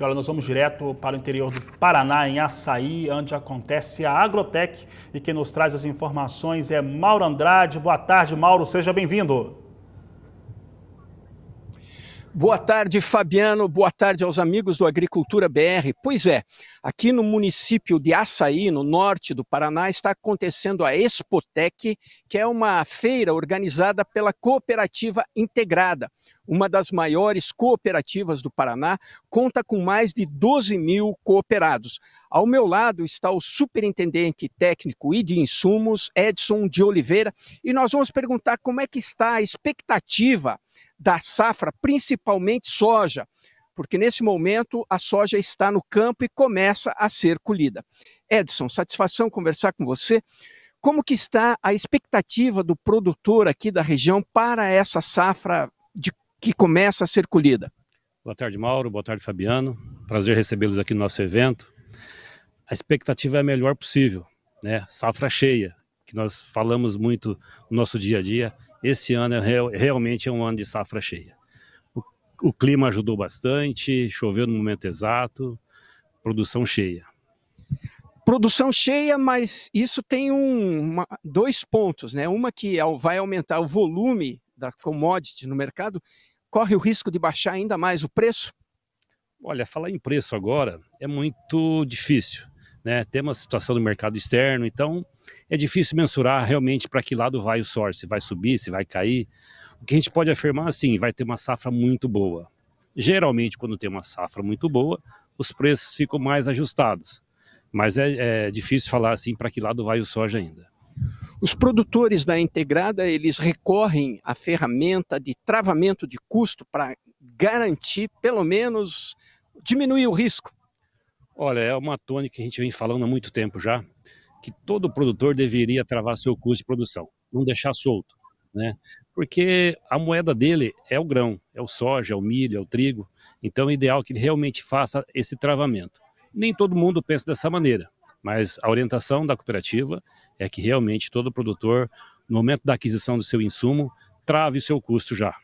E olha, nós vamos direto para o interior do Paraná, em Açaí, onde acontece a Agrotec. E quem nos traz as informações é Mauro Andrade. Boa tarde, Mauro. Seja bem-vindo. Boa tarde, Fabiano. Boa tarde aos amigos do Agricultura BR. Pois é, aqui no município de Açaí, no norte do Paraná, está acontecendo a Expotec, que é uma feira organizada pela Cooperativa Integrada, uma das maiores cooperativas do Paraná, conta com mais de 12 mil cooperados. Ao meu lado está o superintendente técnico e de insumos, Edson de Oliveira, e nós vamos perguntar como é que está a expectativa da safra, principalmente soja, porque nesse momento a soja está no campo e começa a ser colhida. Edson, satisfação conversar com você. Como que está a expectativa do produtor aqui da região para essa safra de, que começa a ser colhida? Boa tarde, Mauro. Boa tarde, Fabiano. Prazer recebê-los aqui no nosso evento. A expectativa é a melhor possível, né? Safra cheia, que nós falamos muito no nosso dia a dia esse ano é real, realmente é um ano de safra cheia. O, o, clima ajudou bastante, choveu no momento exato, produção cheia. Produção cheia, mas isso tem um, uma, dois pontos, né? Uma que é vai aumentar o volume da commodity no mercado, corre o risco de baixar ainda mais o preço? Olha, falar em preço agora é muito difícil né? Temos a situação do mercado externo, então é difícil mensurar realmente para que lado vai o SOR, se vai subir, se vai cair. O que a gente pode afirmar, assim, vai ter uma safra muito boa. Geralmente, quando tem uma safra muito boa, os preços ficam mais ajustados. Mas é, é difícil falar, assim, para que lado vai o soja ainda. Os produtores da integrada, eles recorrem à ferramenta de travamento de custo para garantir, pelo menos, diminuir o risco. Olha, é uma tônica que a gente vem falando há muito tempo já, que todo produtor deveria travar seu custo de produção, não deixar solto, né? Porque a moeda dele é o grão, é o soja, é o milho, é o trigo. Então, é ideal que ele realmente faça esse travamento. Nem todo mundo pensa dessa maneira, mas a orientação da cooperativa é que realmente todo produtor, no momento da aquisição do seu insumo, trave o seu custo já.